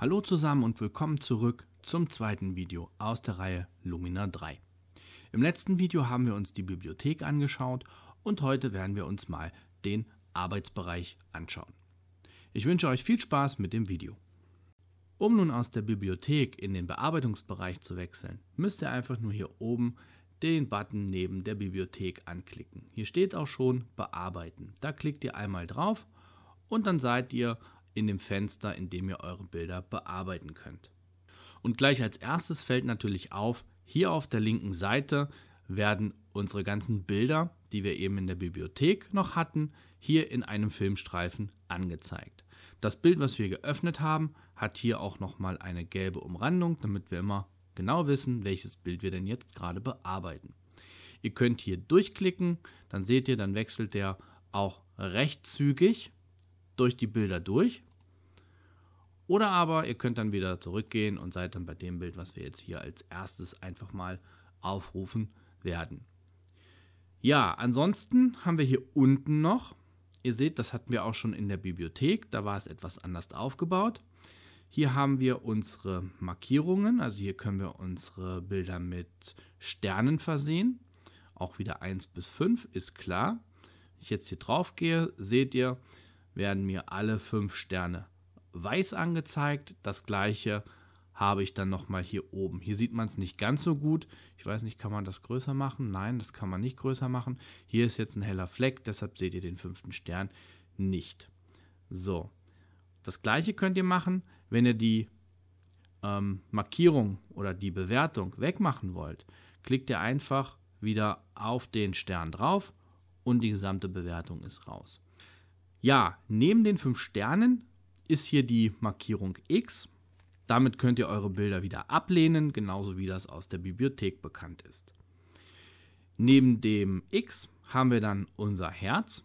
Hallo zusammen und willkommen zurück zum zweiten Video aus der Reihe Lumina 3. Im letzten Video haben wir uns die Bibliothek angeschaut und heute werden wir uns mal den Arbeitsbereich anschauen. Ich wünsche euch viel Spaß mit dem Video. Um nun aus der Bibliothek in den Bearbeitungsbereich zu wechseln, müsst ihr einfach nur hier oben den Button neben der Bibliothek anklicken. Hier steht auch schon Bearbeiten. Da klickt ihr einmal drauf und dann seid ihr in dem Fenster, in dem ihr eure Bilder bearbeiten könnt. Und gleich als erstes fällt natürlich auf, hier auf der linken Seite werden unsere ganzen Bilder, die wir eben in der Bibliothek noch hatten, hier in einem Filmstreifen angezeigt. Das Bild, was wir geöffnet haben, hat hier auch nochmal eine gelbe Umrandung, damit wir immer genau wissen, welches Bild wir denn jetzt gerade bearbeiten. Ihr könnt hier durchklicken, dann seht ihr, dann wechselt der auch recht zügig durch die Bilder durch. Oder aber ihr könnt dann wieder zurückgehen und seid dann bei dem Bild, was wir jetzt hier als erstes einfach mal aufrufen werden. Ja, ansonsten haben wir hier unten noch, ihr seht, das hatten wir auch schon in der Bibliothek, da war es etwas anders aufgebaut. Hier haben wir unsere Markierungen, also hier können wir unsere Bilder mit Sternen versehen. Auch wieder 1 bis 5, ist klar. Wenn ich jetzt hier drauf gehe, seht ihr, werden mir alle 5 Sterne weiß angezeigt. Das gleiche habe ich dann nochmal hier oben. Hier sieht man es nicht ganz so gut. Ich weiß nicht, kann man das größer machen? Nein, das kann man nicht größer machen. Hier ist jetzt ein heller Fleck, deshalb seht ihr den fünften Stern nicht. So, das gleiche könnt ihr machen, wenn ihr die ähm, Markierung oder die Bewertung wegmachen wollt. Klickt ihr einfach wieder auf den Stern drauf und die gesamte Bewertung ist raus. Ja, neben den fünf Sternen ist hier die Markierung X. Damit könnt ihr eure Bilder wieder ablehnen, genauso wie das aus der Bibliothek bekannt ist. Neben dem X haben wir dann unser Herz.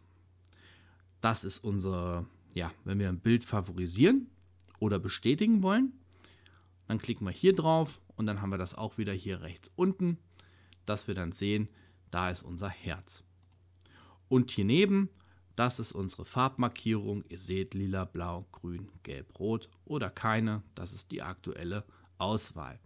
Das ist unser, ja, wenn wir ein Bild favorisieren oder bestätigen wollen, dann klicken wir hier drauf und dann haben wir das auch wieder hier rechts unten, dass wir dann sehen, da ist unser Herz. Und hier neben das ist unsere Farbmarkierung. Ihr seht lila, blau, grün, gelb, rot oder keine. Das ist die aktuelle Auswahl.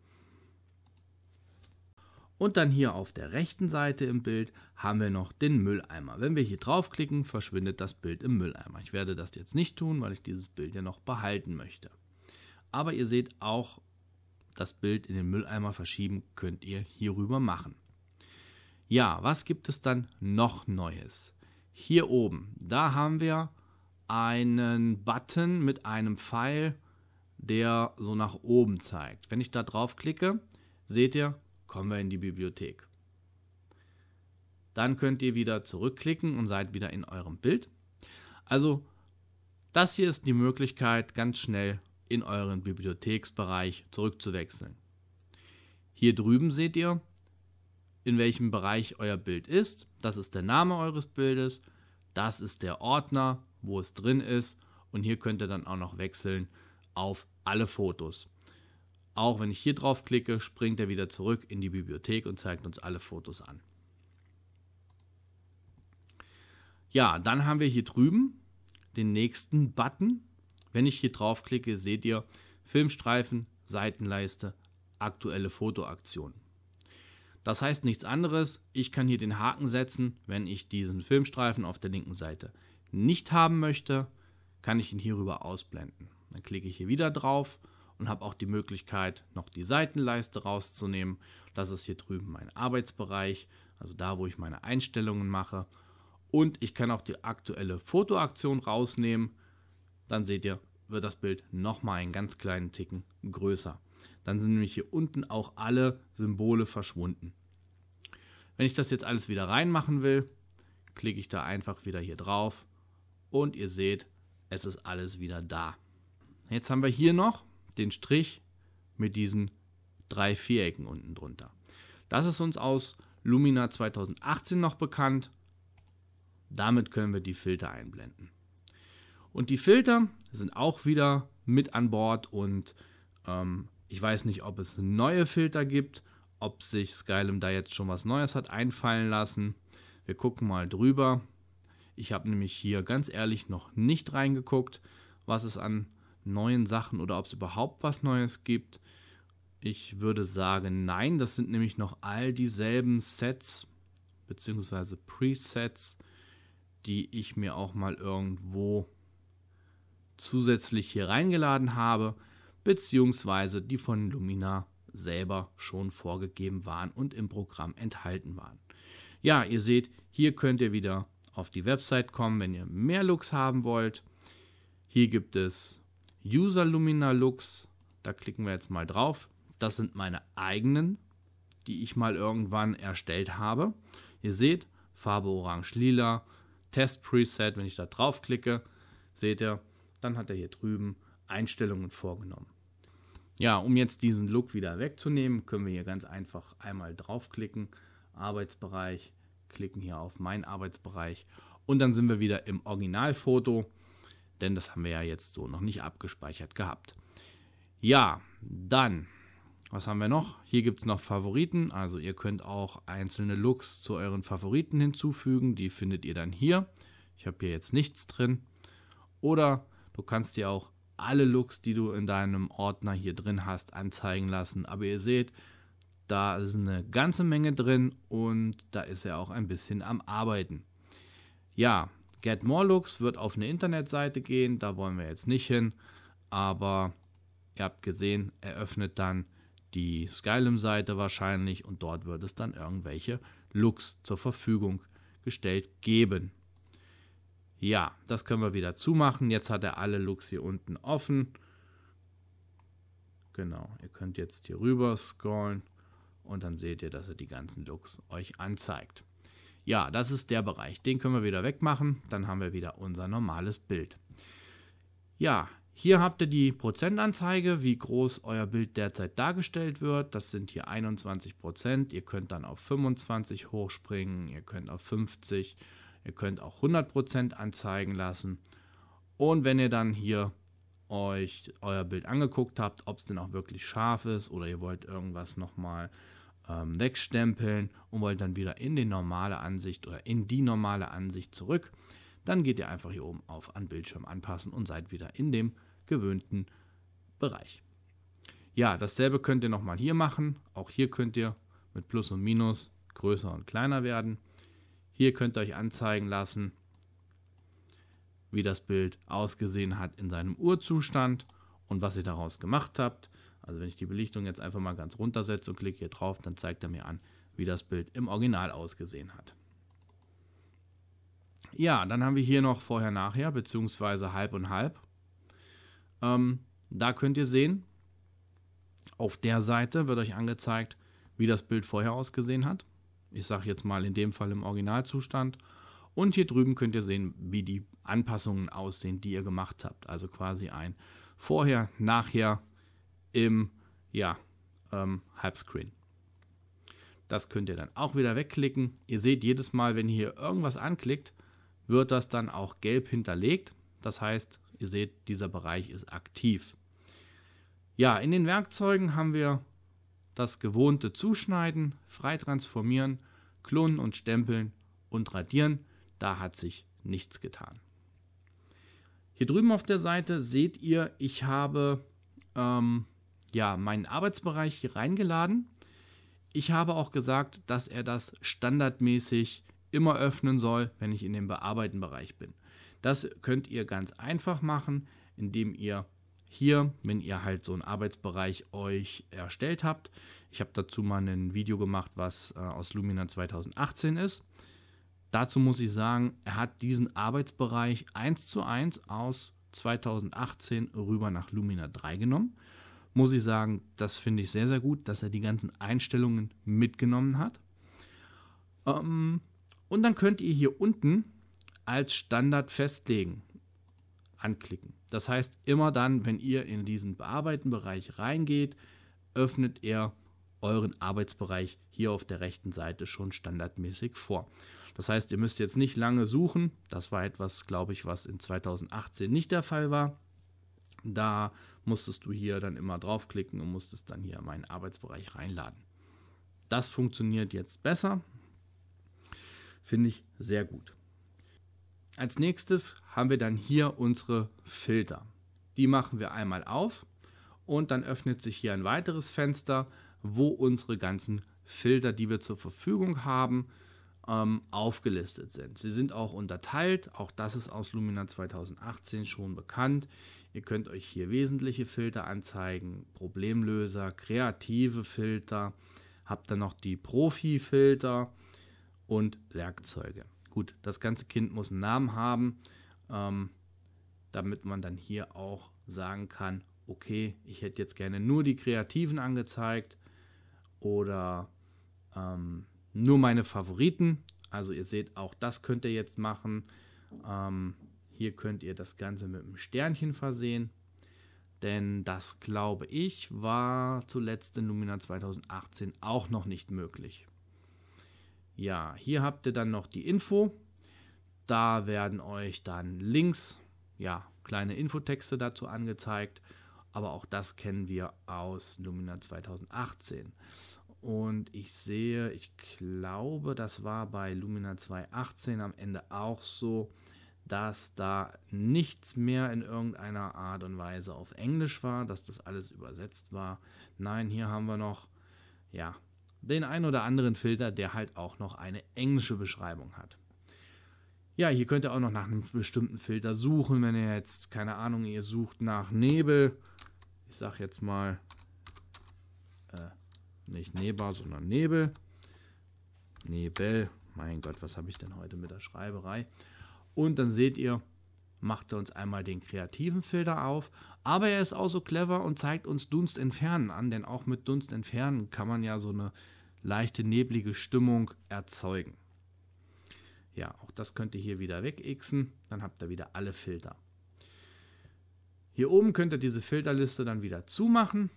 Und dann hier auf der rechten Seite im Bild haben wir noch den Mülleimer. Wenn wir hier draufklicken, verschwindet das Bild im Mülleimer. Ich werde das jetzt nicht tun, weil ich dieses Bild ja noch behalten möchte. Aber ihr seht auch, das Bild in den Mülleimer verschieben könnt ihr hierüber machen. Ja, was gibt es dann noch Neues? Hier oben, da haben wir einen Button mit einem Pfeil, der so nach oben zeigt. Wenn ich da drauf klicke, seht ihr, kommen wir in die Bibliothek. Dann könnt ihr wieder zurückklicken und seid wieder in eurem Bild. Also, das hier ist die Möglichkeit, ganz schnell in euren Bibliotheksbereich zurückzuwechseln. Hier drüben seht ihr, in welchem Bereich euer Bild ist. Das ist der Name eures Bildes. Das ist der Ordner, wo es drin ist. Und hier könnt ihr dann auch noch wechseln auf alle Fotos. Auch wenn ich hier drauf klicke, springt er wieder zurück in die Bibliothek und zeigt uns alle Fotos an. Ja, dann haben wir hier drüben den nächsten Button. Wenn ich hier drauf klicke, seht ihr Filmstreifen, Seitenleiste, aktuelle Fotoaktion. Das heißt nichts anderes, ich kann hier den Haken setzen, wenn ich diesen Filmstreifen auf der linken Seite nicht haben möchte, kann ich ihn hierüber ausblenden. Dann klicke ich hier wieder drauf und habe auch die Möglichkeit, noch die Seitenleiste rauszunehmen. Das ist hier drüben mein Arbeitsbereich, also da, wo ich meine Einstellungen mache. Und ich kann auch die aktuelle Fotoaktion rausnehmen. Dann seht ihr, wird das Bild nochmal einen ganz kleinen Ticken größer. Dann sind nämlich hier unten auch alle Symbole verschwunden. Wenn ich das jetzt alles wieder reinmachen will, klicke ich da einfach wieder hier drauf und ihr seht, es ist alles wieder da. Jetzt haben wir hier noch den Strich mit diesen drei Vierecken unten drunter. Das ist uns aus Lumina 2018 noch bekannt. Damit können wir die Filter einblenden. Und die Filter sind auch wieder mit an Bord und ähm, ich weiß nicht, ob es neue Filter gibt, ob sich Skylum da jetzt schon was Neues hat einfallen lassen. Wir gucken mal drüber. Ich habe nämlich hier ganz ehrlich noch nicht reingeguckt, was es an neuen Sachen oder ob es überhaupt was Neues gibt. Ich würde sagen, nein, das sind nämlich noch all dieselben Sets bzw. Presets, die ich mir auch mal irgendwo zusätzlich hier reingeladen habe beziehungsweise die von Lumina selber schon vorgegeben waren und im Programm enthalten waren. Ja, ihr seht, hier könnt ihr wieder auf die Website kommen, wenn ihr mehr Looks haben wollt. Hier gibt es User Lumina Looks, da klicken wir jetzt mal drauf. Das sind meine eigenen, die ich mal irgendwann erstellt habe. Ihr seht, Farbe orange-lila, Test Preset, wenn ich da drauf klicke, seht ihr, dann hat er hier drüben Einstellungen vorgenommen. Ja, um jetzt diesen Look wieder wegzunehmen, können wir hier ganz einfach einmal draufklicken, Arbeitsbereich, klicken hier auf Mein Arbeitsbereich und dann sind wir wieder im Originalfoto, denn das haben wir ja jetzt so noch nicht abgespeichert gehabt. Ja, dann, was haben wir noch? Hier gibt es noch Favoriten, also ihr könnt auch einzelne Looks zu euren Favoriten hinzufügen, die findet ihr dann hier. Ich habe hier jetzt nichts drin. Oder du kannst dir auch alle Looks, die du in deinem Ordner hier drin hast, anzeigen lassen. Aber ihr seht, da ist eine ganze Menge drin und da ist er auch ein bisschen am Arbeiten. Ja, Get More Looks wird auf eine Internetseite gehen, da wollen wir jetzt nicht hin, aber ihr habt gesehen, er öffnet dann die Skylum-Seite wahrscheinlich und dort wird es dann irgendwelche Looks zur Verfügung gestellt geben. Ja, das können wir wieder zumachen. Jetzt hat er alle Looks hier unten offen. Genau, ihr könnt jetzt hier rüber scrollen und dann seht ihr, dass er die ganzen Looks euch anzeigt. Ja, das ist der Bereich. Den können wir wieder wegmachen. Dann haben wir wieder unser normales Bild. Ja, hier habt ihr die Prozentanzeige, wie groß euer Bild derzeit dargestellt wird. Das sind hier 21 Prozent. Ihr könnt dann auf 25 hochspringen, ihr könnt auf 50 Ihr könnt auch 100% anzeigen lassen. Und wenn ihr dann hier euch euer Bild angeguckt habt, ob es denn auch wirklich scharf ist oder ihr wollt irgendwas nochmal ähm, wegstempeln und wollt dann wieder in die normale Ansicht oder in die normale Ansicht zurück, dann geht ihr einfach hier oben auf an Bildschirm anpassen und seid wieder in dem gewöhnten Bereich. Ja, dasselbe könnt ihr nochmal hier machen. Auch hier könnt ihr mit Plus und Minus größer und kleiner werden. Hier könnt ihr euch anzeigen lassen, wie das Bild ausgesehen hat in seinem Urzustand und was ihr daraus gemacht habt. Also wenn ich die Belichtung jetzt einfach mal ganz runtersetze und klicke hier drauf, dann zeigt er mir an, wie das Bild im Original ausgesehen hat. Ja, dann haben wir hier noch vorher-nachher, bzw. halb und halb. Ähm, da könnt ihr sehen, auf der Seite wird euch angezeigt, wie das Bild vorher ausgesehen hat ich sage jetzt mal in dem Fall im Originalzustand. Und hier drüben könnt ihr sehen, wie die Anpassungen aussehen, die ihr gemacht habt. Also quasi ein Vorher, Nachher im ja, ähm, Halbscreen. Das könnt ihr dann auch wieder wegklicken. Ihr seht jedes Mal, wenn ihr hier irgendwas anklickt, wird das dann auch gelb hinterlegt. Das heißt, ihr seht, dieser Bereich ist aktiv. Ja, in den Werkzeugen haben wir das gewohnte Zuschneiden, frei transformieren, klonen und stempeln und radieren, da hat sich nichts getan. Hier drüben auf der Seite seht ihr, ich habe ähm, ja, meinen Arbeitsbereich hier reingeladen. Ich habe auch gesagt, dass er das standardmäßig immer öffnen soll, wenn ich in dem Bearbeiten-Bereich bin. Das könnt ihr ganz einfach machen, indem ihr hier, wenn ihr halt so einen Arbeitsbereich euch erstellt habt. Ich habe dazu mal ein Video gemacht, was äh, aus Lumina 2018 ist. Dazu muss ich sagen, er hat diesen Arbeitsbereich 1 zu 1 aus 2018 rüber nach Lumina 3 genommen. Muss ich sagen, das finde ich sehr, sehr gut, dass er die ganzen Einstellungen mitgenommen hat. Ähm, und dann könnt ihr hier unten als Standard festlegen anklicken. Das heißt, immer dann, wenn ihr in diesen Bearbeiten-Bereich reingeht, öffnet er euren Arbeitsbereich hier auf der rechten Seite schon standardmäßig vor. Das heißt, ihr müsst jetzt nicht lange suchen. Das war etwas, glaube ich, was in 2018 nicht der Fall war. Da musstest du hier dann immer draufklicken und musstest dann hier meinen Arbeitsbereich reinladen. Das funktioniert jetzt besser. Finde ich sehr gut. Als nächstes haben wir dann hier unsere Filter. Die machen wir einmal auf und dann öffnet sich hier ein weiteres Fenster, wo unsere ganzen Filter, die wir zur Verfügung haben, ähm, aufgelistet sind. Sie sind auch unterteilt, auch das ist aus Lumina 2018 schon bekannt. Ihr könnt euch hier wesentliche Filter anzeigen, Problemlöser, kreative Filter, habt dann noch die Profi-Filter und Werkzeuge. Gut, das ganze Kind muss einen Namen haben ähm, damit man dann hier auch sagen kann, okay, ich hätte jetzt gerne nur die Kreativen angezeigt oder ähm, nur meine Favoriten. Also ihr seht, auch das könnt ihr jetzt machen. Ähm, hier könnt ihr das Ganze mit einem Sternchen versehen. Denn das, glaube ich, war zuletzt in Lumina 2018 auch noch nicht möglich. Ja, hier habt ihr dann noch die Info. Da werden euch dann Links, ja, kleine Infotexte dazu angezeigt, aber auch das kennen wir aus Lumina 2018. Und ich sehe, ich glaube, das war bei Lumina 2018 am Ende auch so, dass da nichts mehr in irgendeiner Art und Weise auf Englisch war, dass das alles übersetzt war. Nein, hier haben wir noch, ja, den einen oder anderen Filter, der halt auch noch eine englische Beschreibung hat. Ja, hier könnt ihr auch noch nach einem bestimmten Filter suchen, wenn ihr jetzt, keine Ahnung, ihr sucht nach Nebel. Ich sag jetzt mal, äh, nicht Nebar, sondern Nebel. Nebel, mein Gott, was habe ich denn heute mit der Schreiberei? Und dann seht ihr, macht er uns einmal den kreativen Filter auf, aber er ist auch so clever und zeigt uns Dunst entfernen an, denn auch mit Dunst entfernen kann man ja so eine leichte neblige Stimmung erzeugen. Ja, auch das könnt ihr hier wieder wegixen, dann habt ihr wieder alle Filter. Hier oben könnt ihr diese Filterliste dann wieder zumachen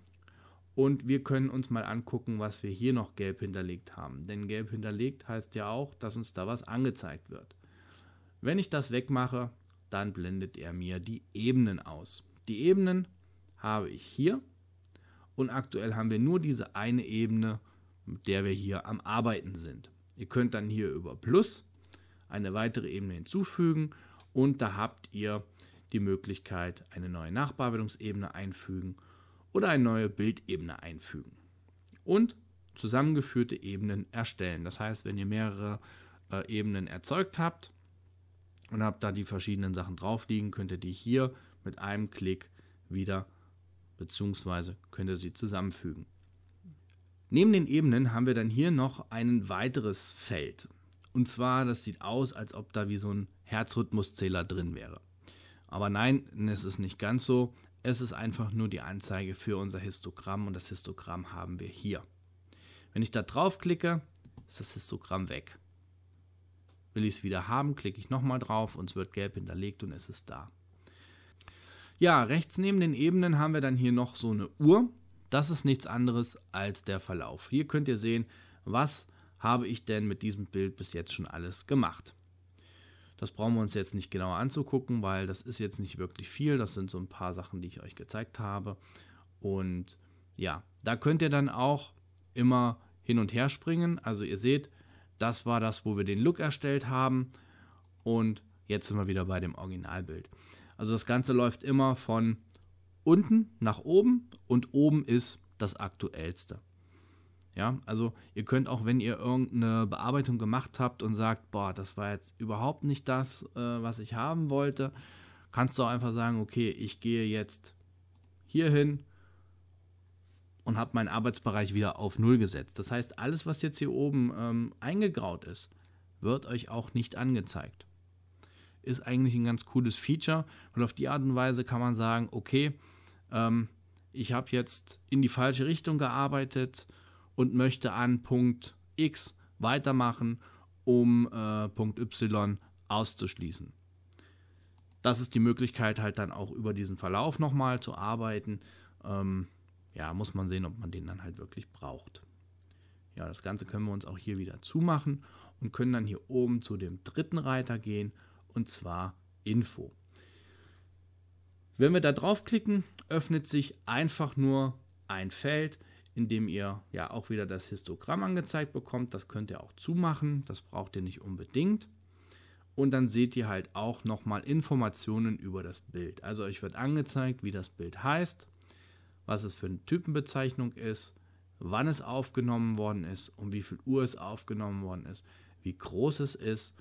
und wir können uns mal angucken, was wir hier noch gelb hinterlegt haben. Denn gelb hinterlegt heißt ja auch, dass uns da was angezeigt wird. Wenn ich das wegmache, dann blendet er mir die Ebenen aus. Die Ebenen habe ich hier und aktuell haben wir nur diese eine Ebene, mit der wir hier am Arbeiten sind. Ihr könnt dann hier über Plus eine weitere Ebene hinzufügen und da habt ihr die Möglichkeit, eine neue Nachbearbeitungsebene einfügen oder eine neue Bildebene einfügen. Und zusammengeführte Ebenen erstellen. Das heißt, wenn ihr mehrere äh, Ebenen erzeugt habt und habt da die verschiedenen Sachen drauf liegen, könnt ihr die hier mit einem Klick wieder bzw. könnt ihr sie zusammenfügen. Neben den Ebenen haben wir dann hier noch ein weiteres Feld. Und zwar, das sieht aus, als ob da wie so ein Herzrhythmuszähler drin wäre. Aber nein, es ist nicht ganz so. Es ist einfach nur die Anzeige für unser Histogramm und das Histogramm haben wir hier. Wenn ich da drauf klicke, ist das Histogramm weg. Will ich es wieder haben, klicke ich nochmal drauf und es wird gelb hinterlegt und es ist da. Ja, rechts neben den Ebenen haben wir dann hier noch so eine Uhr. Das ist nichts anderes als der Verlauf. Hier könnt ihr sehen, was habe ich denn mit diesem Bild bis jetzt schon alles gemacht? Das brauchen wir uns jetzt nicht genauer anzugucken, weil das ist jetzt nicht wirklich viel. Das sind so ein paar Sachen, die ich euch gezeigt habe. Und ja, da könnt ihr dann auch immer hin und her springen. Also ihr seht, das war das, wo wir den Look erstellt haben. Und jetzt sind wir wieder bei dem Originalbild. Also das Ganze läuft immer von unten nach oben und oben ist das aktuellste. Ja, also ihr könnt auch, wenn ihr irgendeine Bearbeitung gemacht habt und sagt, boah, das war jetzt überhaupt nicht das, äh, was ich haben wollte, kannst du auch einfach sagen, okay, ich gehe jetzt hier hin und habe meinen Arbeitsbereich wieder auf Null gesetzt. Das heißt, alles, was jetzt hier oben ähm, eingegraut ist, wird euch auch nicht angezeigt. Ist eigentlich ein ganz cooles Feature, und auf die Art und Weise kann man sagen, okay, ähm, ich habe jetzt in die falsche Richtung gearbeitet und möchte an Punkt X weitermachen, um äh, Punkt Y auszuschließen. Das ist die Möglichkeit, halt dann auch über diesen Verlauf nochmal zu arbeiten. Ähm, ja, muss man sehen, ob man den dann halt wirklich braucht. Ja, das Ganze können wir uns auch hier wieder zumachen und können dann hier oben zu dem dritten Reiter gehen und zwar Info. Wenn wir da draufklicken, öffnet sich einfach nur ein Feld, indem ihr ja auch wieder das Histogramm angezeigt bekommt. Das könnt ihr auch zumachen, das braucht ihr nicht unbedingt. Und dann seht ihr halt auch nochmal Informationen über das Bild. Also euch wird angezeigt, wie das Bild heißt, was es für eine Typenbezeichnung ist, wann es aufgenommen worden ist, um wie viel Uhr es aufgenommen worden ist, wie groß es ist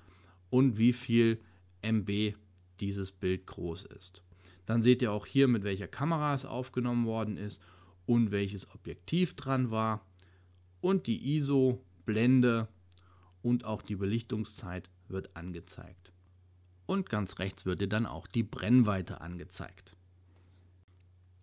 und wie viel MB dieses Bild groß ist. Dann seht ihr auch hier, mit welcher Kamera es aufgenommen worden ist und welches Objektiv dran war und die ISO, Blende und auch die Belichtungszeit wird angezeigt. Und ganz rechts wird dir dann auch die Brennweite angezeigt.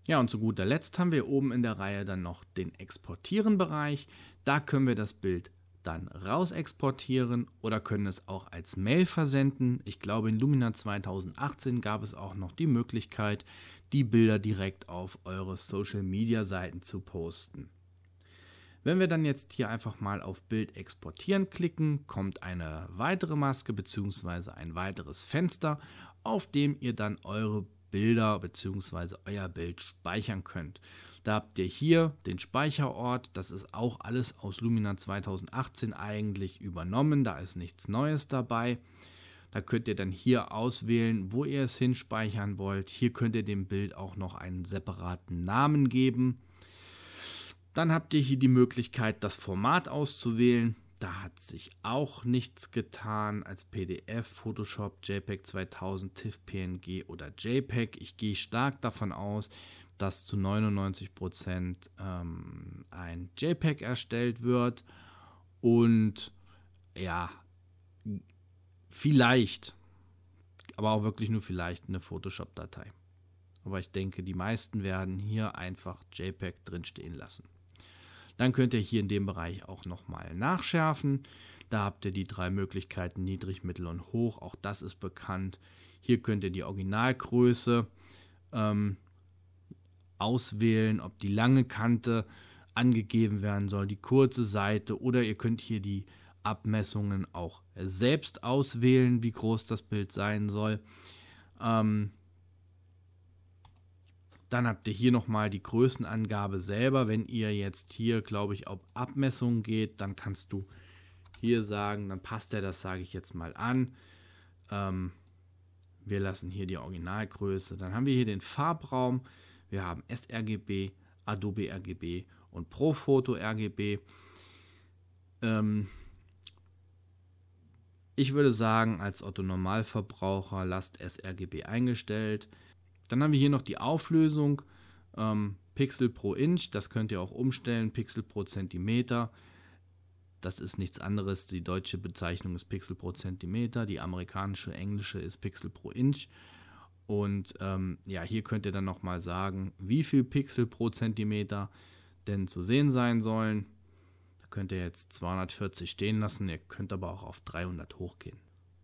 Ja, und zu guter Letzt haben wir oben in der Reihe dann noch den Exportieren-Bereich. Da können wir das Bild dann raus exportieren oder können es auch als Mail versenden. Ich glaube, in Lumina 2018 gab es auch noch die Möglichkeit, die Bilder direkt auf eure Social-Media-Seiten zu posten. Wenn wir dann jetzt hier einfach mal auf Bild exportieren klicken, kommt eine weitere Maske bzw. ein weiteres Fenster, auf dem ihr dann eure Bilder bzw. euer Bild speichern könnt. Da habt ihr hier den Speicherort, das ist auch alles aus Lumina 2018 eigentlich übernommen, da ist nichts Neues dabei. Da könnt ihr dann hier auswählen, wo ihr es hinspeichern wollt. Hier könnt ihr dem Bild auch noch einen separaten Namen geben. Dann habt ihr hier die Möglichkeit, das Format auszuwählen. Da hat sich auch nichts getan als PDF, Photoshop, JPEG 2000, TIFF, PNG oder JPEG. Ich gehe stark davon aus, dass zu 99% ähm, ein JPEG erstellt wird. Und ja, vielleicht, aber auch wirklich nur vielleicht eine Photoshop-Datei. Aber ich denke, die meisten werden hier einfach JPEG drin stehen lassen. Dann könnt ihr hier in dem Bereich auch nochmal nachschärfen. Da habt ihr die drei Möglichkeiten niedrig, mittel und hoch. Auch das ist bekannt. Hier könnt ihr die Originalgröße ähm, auswählen, ob die lange Kante angegeben werden soll, die kurze Seite oder ihr könnt hier die Abmessungen auch selbst auswählen, wie groß das Bild sein soll. Ähm, dann habt ihr hier nochmal die Größenangabe selber. Wenn ihr jetzt hier, glaube ich, auf Abmessungen geht, dann kannst du hier sagen, dann passt er das, sage ich jetzt mal an. Ähm, wir lassen hier die Originalgröße. Dann haben wir hier den Farbraum. Wir haben sRGB, Adobe RGB und Profoto RGB. Ähm, ich würde sagen, als Otto Normalverbraucher lasst sRGB eingestellt. Dann haben wir hier noch die Auflösung ähm, Pixel pro Inch. Das könnt ihr auch umstellen, Pixel pro Zentimeter. Das ist nichts anderes. Die deutsche Bezeichnung ist Pixel pro Zentimeter, die amerikanische, englische ist Pixel pro Inch. Und ähm, ja, hier könnt ihr dann nochmal sagen, wie viel Pixel pro Zentimeter denn zu sehen sein sollen könnt ihr jetzt 240 stehen lassen, ihr könnt aber auch auf 300 hochgehen.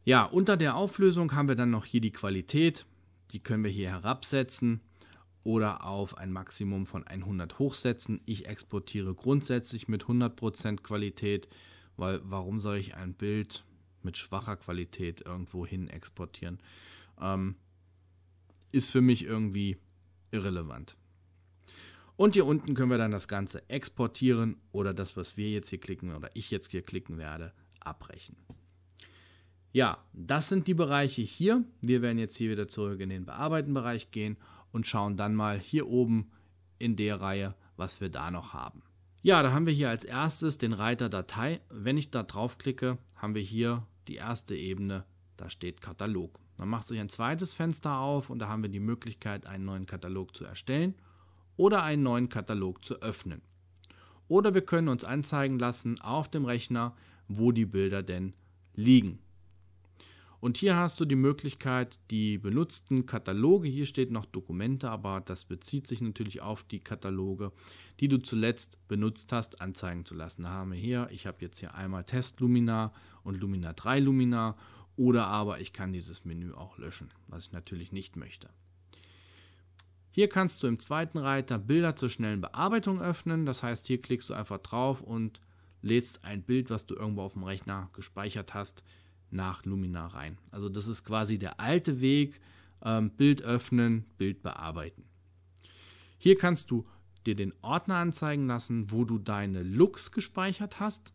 Ja, unter der Auflösung haben wir dann noch hier die Qualität, die können wir hier herabsetzen oder auf ein Maximum von 100 hochsetzen. Ich exportiere grundsätzlich mit 100% Qualität, weil warum soll ich ein Bild mit schwacher Qualität irgendwo hin exportieren? Ähm, ist für mich irgendwie irrelevant. Und hier unten können wir dann das Ganze exportieren oder das, was wir jetzt hier klicken oder ich jetzt hier klicken werde, abbrechen. Ja, das sind die Bereiche hier. Wir werden jetzt hier wieder zurück in den Bearbeiten-Bereich gehen und schauen dann mal hier oben in der Reihe, was wir da noch haben. Ja, da haben wir hier als erstes den Reiter Datei. Wenn ich da drauf klicke, haben wir hier die erste Ebene, da steht Katalog. Dann macht sich ein zweites Fenster auf und da haben wir die Möglichkeit, einen neuen Katalog zu erstellen oder einen neuen Katalog zu öffnen. Oder wir können uns anzeigen lassen auf dem Rechner, wo die Bilder denn liegen. Und hier hast du die Möglichkeit, die benutzten Kataloge, hier steht noch Dokumente, aber das bezieht sich natürlich auf die Kataloge, die du zuletzt benutzt hast, anzeigen zu lassen. Da haben wir hier, ich habe jetzt hier einmal Test Luminar und Luminar 3 Luminar oder aber ich kann dieses Menü auch löschen, was ich natürlich nicht möchte. Hier kannst du im zweiten Reiter Bilder zur schnellen Bearbeitung öffnen. Das heißt, hier klickst du einfach drauf und lädst ein Bild, was du irgendwo auf dem Rechner gespeichert hast, nach Luminar rein. Also das ist quasi der alte Weg, ähm, Bild öffnen, Bild bearbeiten. Hier kannst du dir den Ordner anzeigen lassen, wo du deine Looks gespeichert hast,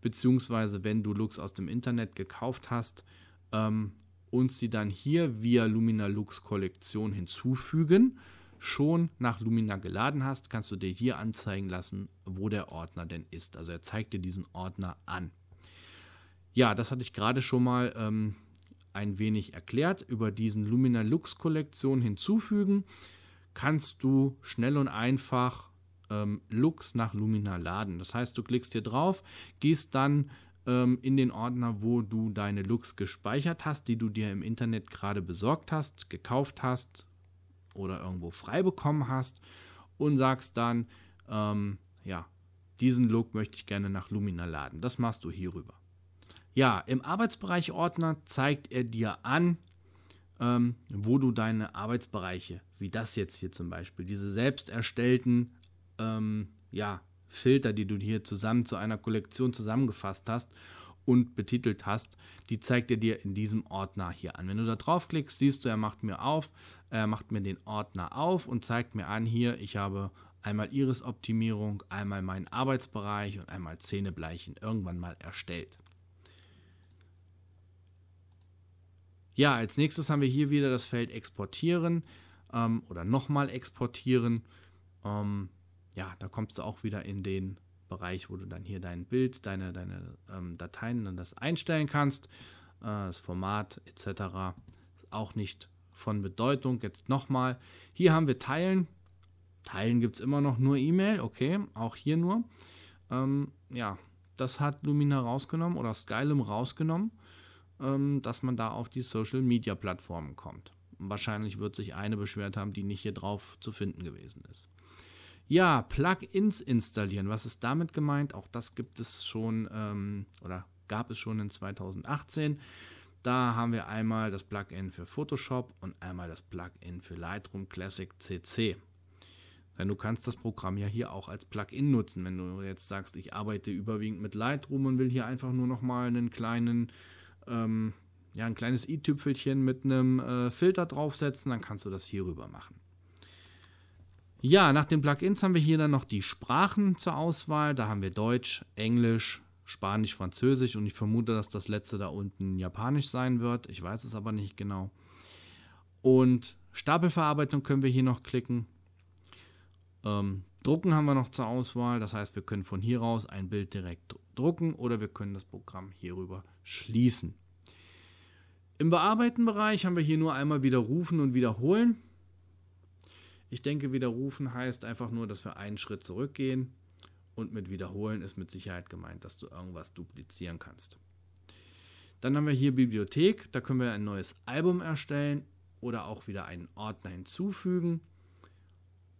beziehungsweise wenn du Looks aus dem Internet gekauft hast, ähm, und sie dann hier via Lumina Lux Kollektion hinzufügen. Schon nach Lumina geladen hast, kannst du dir hier anzeigen lassen, wo der Ordner denn ist. Also er zeigt dir diesen Ordner an. Ja, das hatte ich gerade schon mal ähm, ein wenig erklärt. Über diesen Lumina Lux Kollektion hinzufügen kannst du schnell und einfach ähm, Lux nach Lumina laden. Das heißt, du klickst hier drauf, gehst dann ähm, in den Ordner, wo du deine Looks gespeichert hast, die du dir im Internet gerade besorgt hast, gekauft hast oder irgendwo frei bekommen hast und sagst dann, ähm, ja, diesen Look möchte ich gerne nach Lumina laden. Das machst du hierüber. Ja, im Arbeitsbereich Ordner zeigt er dir an, ähm, wo du deine Arbeitsbereiche, wie das jetzt hier zum Beispiel, diese selbst erstellten ähm, ja, Filter, die du hier zusammen zu einer Kollektion zusammengefasst hast und betitelt hast, die zeigt er dir in diesem Ordner hier an. Wenn du da draufklickst, siehst du, er macht mir auf, er macht mir den Ordner auf und zeigt mir an, hier, ich habe einmal Iris-Optimierung, einmal meinen Arbeitsbereich und einmal Zähnebleichen irgendwann mal erstellt. Ja, als nächstes haben wir hier wieder das Feld Exportieren ähm, oder nochmal exportieren. Ähm, ja, da kommst du auch wieder in den Bereich, wo du dann hier dein Bild, deine, deine ähm, Dateien dann das einstellen kannst, äh, das Format etc. Ist auch nicht von Bedeutung. Jetzt nochmal, hier haben wir Teilen. Teilen gibt es immer noch nur E-Mail, okay, auch hier nur. Ähm, ja, das hat Lumina rausgenommen oder Skylum rausgenommen, ähm, dass man da auf die Social Media Plattformen kommt. Wahrscheinlich wird sich eine beschwert haben, die nicht hier drauf zu finden gewesen ist. Ja, Plugins installieren. Was ist damit gemeint? Auch das gibt es schon ähm, oder gab es schon in 2018. Da haben wir einmal das Plugin für Photoshop und einmal das Plugin für Lightroom Classic CC. Denn du kannst das Programm ja hier auch als Plugin nutzen. Wenn du jetzt sagst, ich arbeite überwiegend mit Lightroom und will hier einfach nur nochmal einen kleinen, ähm, ja, ein kleines i-Tüpfelchen mit einem äh, Filter draufsetzen, dann kannst du das hier rüber machen. Ja, nach den Plugins haben wir hier dann noch die Sprachen zur Auswahl. Da haben wir Deutsch, Englisch, Spanisch, Französisch und ich vermute, dass das letzte da unten Japanisch sein wird. Ich weiß es aber nicht genau. Und Stapelverarbeitung können wir hier noch klicken. Ähm, drucken haben wir noch zur Auswahl. Das heißt, wir können von hier aus ein Bild direkt drucken oder wir können das Programm hierüber schließen. Im Bearbeiten-Bereich haben wir hier nur einmal wieder rufen und wiederholen. Ich denke, widerrufen heißt einfach nur, dass wir einen Schritt zurückgehen und mit wiederholen ist mit Sicherheit gemeint, dass du irgendwas duplizieren kannst. Dann haben wir hier Bibliothek, da können wir ein neues Album erstellen oder auch wieder einen Ordner hinzufügen.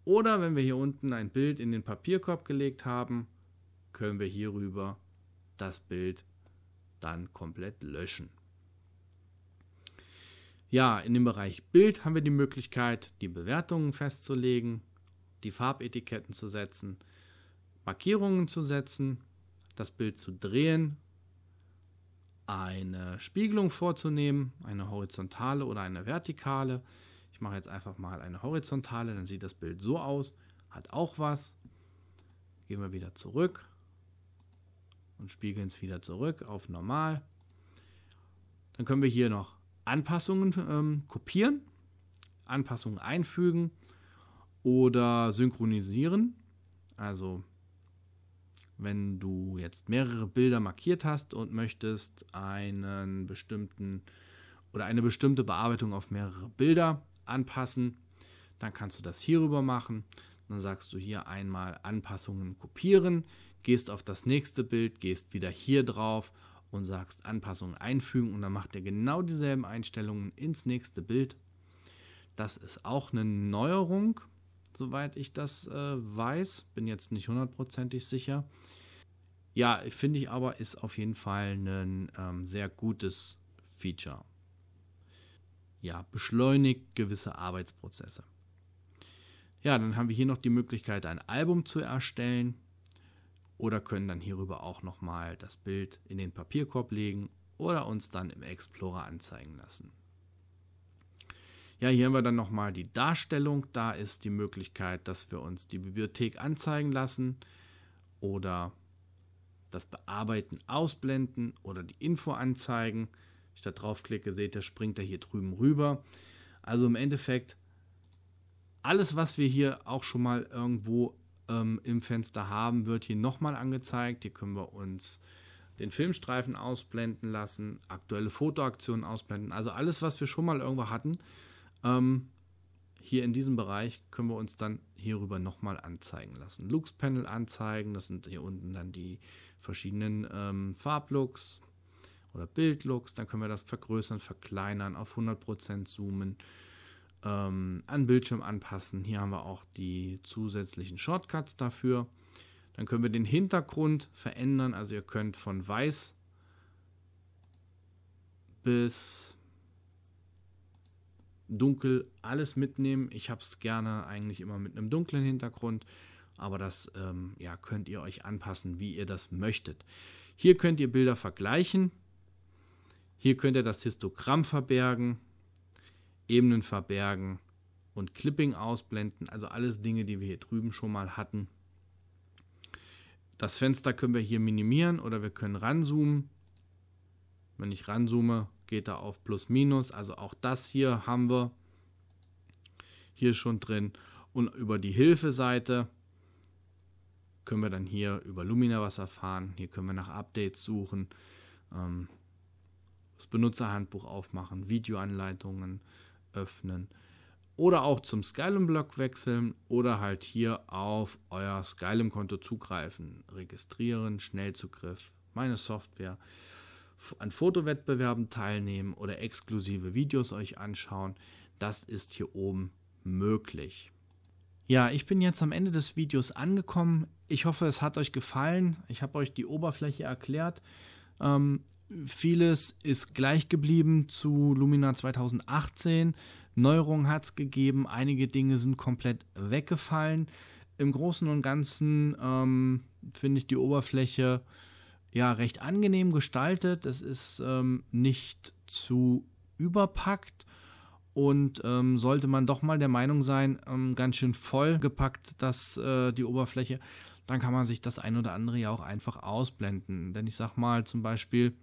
Oder wenn wir hier unten ein Bild in den Papierkorb gelegt haben, können wir hierüber das Bild dann komplett löschen. Ja, in dem Bereich Bild haben wir die Möglichkeit, die Bewertungen festzulegen, die Farbetiketten zu setzen, Markierungen zu setzen, das Bild zu drehen, eine Spiegelung vorzunehmen, eine horizontale oder eine vertikale. Ich mache jetzt einfach mal eine horizontale, dann sieht das Bild so aus, hat auch was. Gehen wir wieder zurück und spiegeln es wieder zurück auf normal. Dann können wir hier noch Anpassungen ähm, kopieren, Anpassungen einfügen oder synchronisieren. Also wenn du jetzt mehrere Bilder markiert hast und möchtest einen bestimmten oder eine bestimmte Bearbeitung auf mehrere Bilder anpassen, dann kannst du das hierüber machen. Dann sagst du hier einmal Anpassungen kopieren, gehst auf das nächste Bild, gehst wieder hier drauf und sagst Anpassungen einfügen und dann macht er genau dieselben Einstellungen ins nächste Bild. Das ist auch eine Neuerung, soweit ich das äh, weiß. Bin jetzt nicht hundertprozentig sicher. Ja, finde ich aber, ist auf jeden Fall ein ähm, sehr gutes Feature. Ja, beschleunigt gewisse Arbeitsprozesse. Ja, dann haben wir hier noch die Möglichkeit, ein Album zu erstellen oder können dann hierüber auch nochmal das Bild in den Papierkorb legen oder uns dann im Explorer anzeigen lassen. Ja, hier haben wir dann nochmal die Darstellung. Da ist die Möglichkeit, dass wir uns die Bibliothek anzeigen lassen oder das Bearbeiten ausblenden oder die Info anzeigen. ich da draufklicke, seht ihr, springt er hier drüben rüber. Also im Endeffekt alles, was wir hier auch schon mal irgendwo ähm, im Fenster haben, wird hier nochmal angezeigt. Hier können wir uns den Filmstreifen ausblenden lassen, aktuelle Fotoaktionen ausblenden. Also alles, was wir schon mal irgendwo hatten, ähm, hier in diesem Bereich können wir uns dann hierüber nochmal anzeigen lassen. Lux Panel anzeigen, das sind hier unten dann die verschiedenen ähm, Farblooks oder Bildlooks. Dann können wir das vergrößern, verkleinern, auf 100% zoomen ähm, an Bildschirm anpassen. Hier haben wir auch die zusätzlichen Shortcuts dafür. Dann können wir den Hintergrund verändern. Also ihr könnt von weiß bis dunkel alles mitnehmen. Ich habe es gerne eigentlich immer mit einem dunklen Hintergrund, aber das ähm, ja, könnt ihr euch anpassen, wie ihr das möchtet. Hier könnt ihr Bilder vergleichen. Hier könnt ihr das Histogramm verbergen. Ebenen verbergen und Clipping ausblenden, also alles Dinge, die wir hier drüben schon mal hatten. Das Fenster können wir hier minimieren oder wir können ranzoomen. Wenn ich ranzoome, geht er auf plus minus, also auch das hier haben wir hier schon drin und über die Hilfeseite können wir dann hier über Lumina was erfahren. Hier können wir nach Updates suchen, ähm, das Benutzerhandbuch aufmachen, Videoanleitungen, öffnen oder auch zum Skylum-Block wechseln oder halt hier auf euer Skylum-Konto zugreifen, registrieren, Schnellzugriff, meine Software, an Fotowettbewerben teilnehmen oder exklusive Videos euch anschauen. Das ist hier oben möglich. Ja, ich bin jetzt am Ende des Videos angekommen. Ich hoffe, es hat euch gefallen. Ich habe euch die Oberfläche erklärt. Ähm, Vieles ist gleich geblieben zu Lumina 2018. Neuerungen hat es gegeben, einige Dinge sind komplett weggefallen. Im Großen und Ganzen ähm, finde ich die Oberfläche ja recht angenehm gestaltet. Es ist ähm, nicht zu überpackt und ähm, sollte man doch mal der Meinung sein, ähm, ganz schön voll gepackt, dass äh, die Oberfläche, dann kann man sich das ein oder andere ja auch einfach ausblenden. Denn ich sag mal zum Beispiel,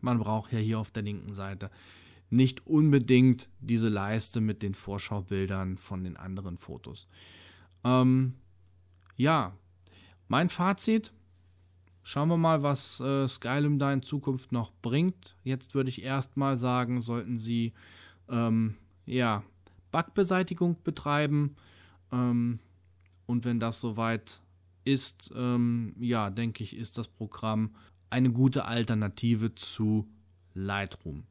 man braucht ja hier auf der linken Seite nicht unbedingt diese Leiste mit den Vorschaubildern von den anderen Fotos. Ähm, ja, mein Fazit. Schauen wir mal, was äh, Skylum da in Zukunft noch bringt. Jetzt würde ich erstmal sagen, sollten Sie ähm, ja, Bugbeseitigung betreiben. Ähm, und wenn das soweit ist, ähm, ja, denke ich, ist das Programm eine gute Alternative zu Lightroom.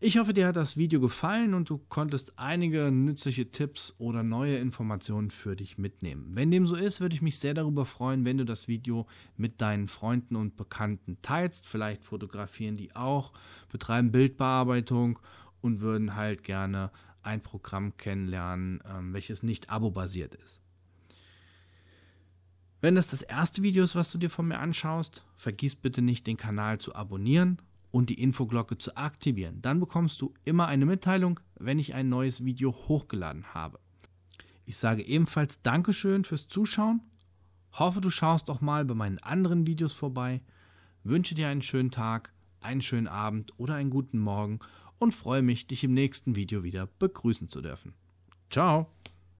Ich hoffe, dir hat das Video gefallen und du konntest einige nützliche Tipps oder neue Informationen für dich mitnehmen. Wenn dem so ist, würde ich mich sehr darüber freuen, wenn du das Video mit deinen Freunden und Bekannten teilst. Vielleicht fotografieren die auch, betreiben Bildbearbeitung und würden halt gerne ein Programm kennenlernen, ähm, welches nicht abo-basiert ist. Wenn das das erste Video ist, was du dir von mir anschaust, vergiss bitte nicht, den Kanal zu abonnieren und die Infoglocke zu aktivieren. Dann bekommst du immer eine Mitteilung, wenn ich ein neues Video hochgeladen habe. Ich sage ebenfalls Dankeschön fürs Zuschauen, hoffe du schaust auch mal bei meinen anderen Videos vorbei, wünsche dir einen schönen Tag, einen schönen Abend oder einen guten Morgen und freue mich, dich im nächsten Video wieder begrüßen zu dürfen. Ciao!